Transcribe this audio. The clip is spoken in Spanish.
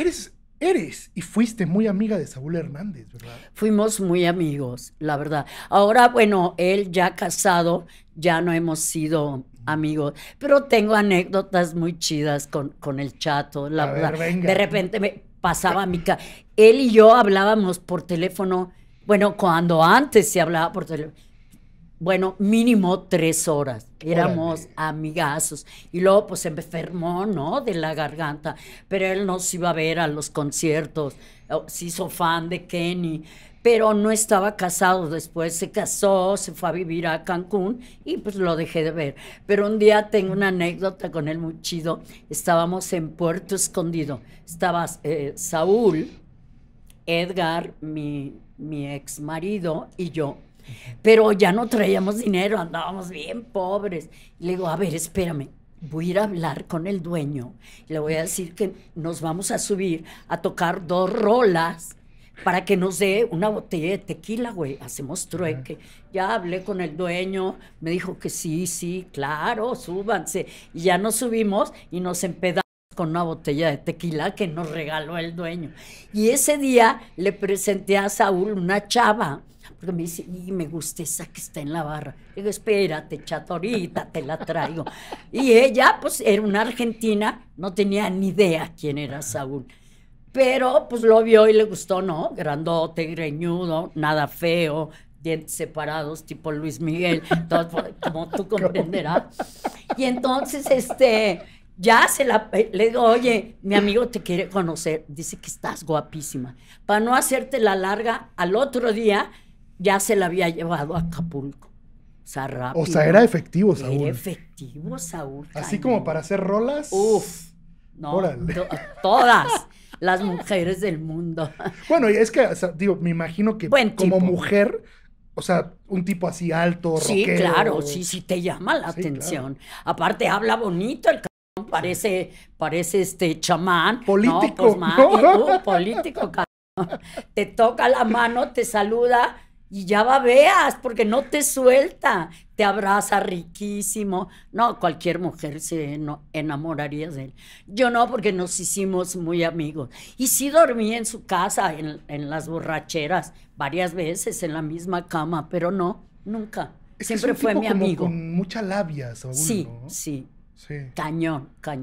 Eres, eres y fuiste muy amiga de Saúl Hernández, ¿verdad? Fuimos muy amigos, la verdad. Ahora, bueno, él ya casado, ya no hemos sido amigos, pero tengo anécdotas muy chidas con, con el chato, la verdad. de repente me pasaba mi casa. Él y yo hablábamos por teléfono, bueno, cuando antes se hablaba por teléfono bueno, mínimo tres horas. Éramos amigazos. Y luego, pues, se enfermó, ¿no? De la garganta. Pero él nos iba a ver a los conciertos. Se hizo fan de Kenny. Pero no estaba casado. Después se casó, se fue a vivir a Cancún y, pues, lo dejé de ver. Pero un día tengo una anécdota con él muy chido. Estábamos en Puerto Escondido. Estaba eh, Saúl, Edgar, mi, mi ex marido y yo pero ya no traíamos dinero, andábamos bien pobres. Le digo, a ver, espérame, voy a ir a hablar con el dueño. Le voy a decir que nos vamos a subir a tocar dos rolas para que nos dé una botella de tequila, güey. Hacemos trueque. Ya hablé con el dueño, me dijo que sí, sí, claro, súbanse. Y ya nos subimos y nos empedamos con una botella de tequila que nos regaló el dueño. Y ese día le presenté a Saúl una chava porque me dice, y me gusta esa que está en la barra. Digo, espérate, Chatorita, te la traigo. y ella, pues, era una argentina, no tenía ni idea quién era Saúl. Pero, pues, lo vio y le gustó, ¿no? Grandote, greñudo, nada feo, dientes separados, tipo Luis Miguel, todo, como tú comprenderás. Y entonces, este, ya se la, eh, le digo, oye, mi amigo te quiere conocer, dice que estás guapísima. Para no hacerte la larga, al otro día ya se la había llevado a Acapulco. O sea, era efectivo, Saúl. Era efectivo, Saúl. Así como para hacer rolas. Uf. No, todas las mujeres del mundo. Bueno, es que, digo, me imagino que como mujer, o sea, un tipo así alto, Sí, claro, sí, sí te llama la atención. Aparte, habla bonito el cabrón, parece, parece este chamán. Político. Pues, no, uh, político, cabrón. Te toca la mano, te saluda y ya va, veas, porque no te suelta, te abraza riquísimo. No, cualquier mujer se enamoraría de él. Yo no, porque nos hicimos muy amigos. Y sí dormí en su casa, en, las borracheras, varias veces en la misma cama, pero no, nunca. Siempre fue mi amigo. con mucha labia, sí. Sí. Cañón, cañón.